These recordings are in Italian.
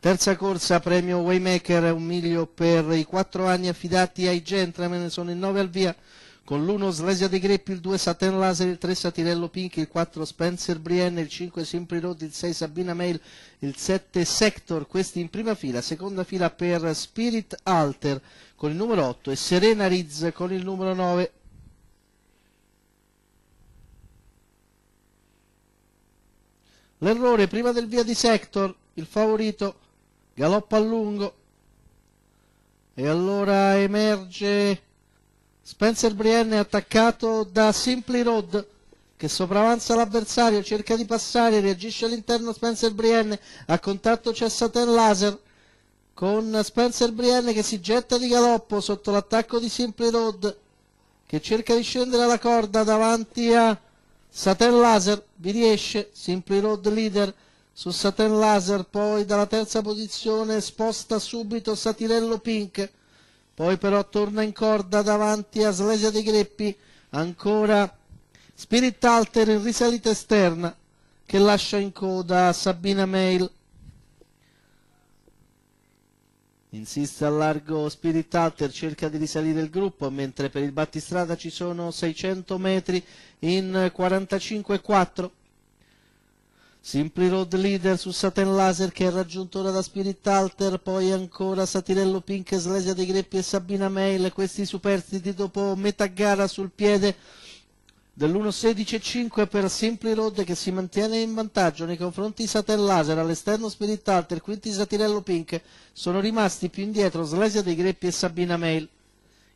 Terza corsa, premio Waymaker, un miglio per i quattro anni affidati ai Gentlemen, sono il 9 al via, con l'1 Slesia De Greppi, il 2 Satin Laser, il 3 Satirello Pink, il 4 Spencer Brienne, il 5 Simpli Road, il 6 Sabina Mail, il 7 Sector, questi in prima fila, seconda fila per Spirit Alter con il numero 8 e Serena Riz con il numero 9. L'errore prima del via di Sector, il favorito galoppa a lungo e allora emerge Spencer Brienne attaccato da Simply Road che sopravanza l'avversario, cerca di passare, reagisce all'interno Spencer Brienne, a contatto c'è Satan Laser con Spencer Brienne che si getta di galoppo sotto l'attacco di Simply Road che cerca di scendere la corda davanti a Satan Laser, vi riesce, Simply Road leader su Saturn Laser poi dalla terza posizione sposta subito Satirello Pink, poi però torna in corda davanti a Slesia dei Greppi, ancora Spirit Alter in risalita esterna che lascia in coda Sabina Mail. Insiste al largo Spirit Alter, cerca di risalire il gruppo, mentre per il battistrada ci sono 600 metri in 45 4. Simply Road Leader su Saturn Laser che è raggiunto ora da Spirit Alter, poi ancora Satirello Pink, Slesia dei Greppi e Sabina Mail, questi superstiti dopo metà gara sul piede dell'1.16.5 per Simply Road che si mantiene in vantaggio nei confronti di Saturn Laser, all'esterno Spirit Alter, quinti Satirello Pink, sono rimasti più indietro Slesia dei Greppi e Sabina Mail.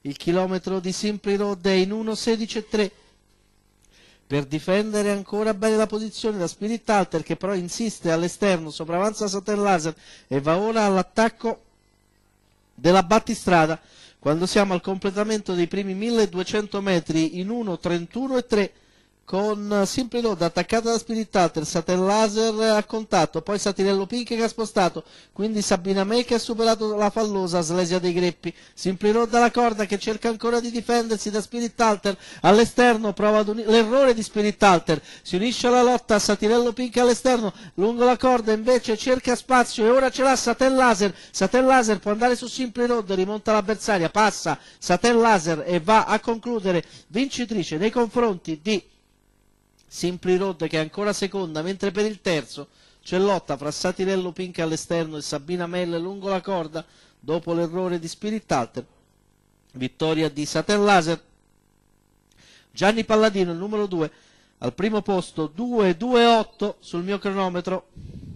Il chilometro di Simply Road è in 1.16.3 per difendere ancora bene la posizione da Spirit Alter che però insiste all'esterno, sopravanza Saturn Laser e va ora all'attacco della battistrada quando siamo al completamento dei primi 1200 metri in 1.31 e 3 con Simple Load attaccata da Spirit Alter, Satel Laser a contatto, poi Satirello Pink che ha spostato, quindi Sabina May che ha superato la fallosa Slesia dei Greppi, Simple Load alla corda che cerca ancora di difendersi da Spirit Alter all'esterno, prova ad uni- l'errore di Spirit Alter, si unisce alla lotta Satirello Pink all'esterno, lungo la corda invece cerca spazio e ora ce l'ha Satel Laser, Satel Laser può andare su Simple Load, rimonta l'avversaria, passa Satel Laser e va a concludere vincitrice nei confronti di Simply Road che è ancora seconda, mentre per il terzo c'è lotta fra Satirello Pink all'esterno e Sabina Melle lungo la corda dopo l'errore di Spirit Alter. Vittoria di Saturn Laser. Gianni Palladino, il numero 2, al primo posto 2-2-8 sul mio cronometro.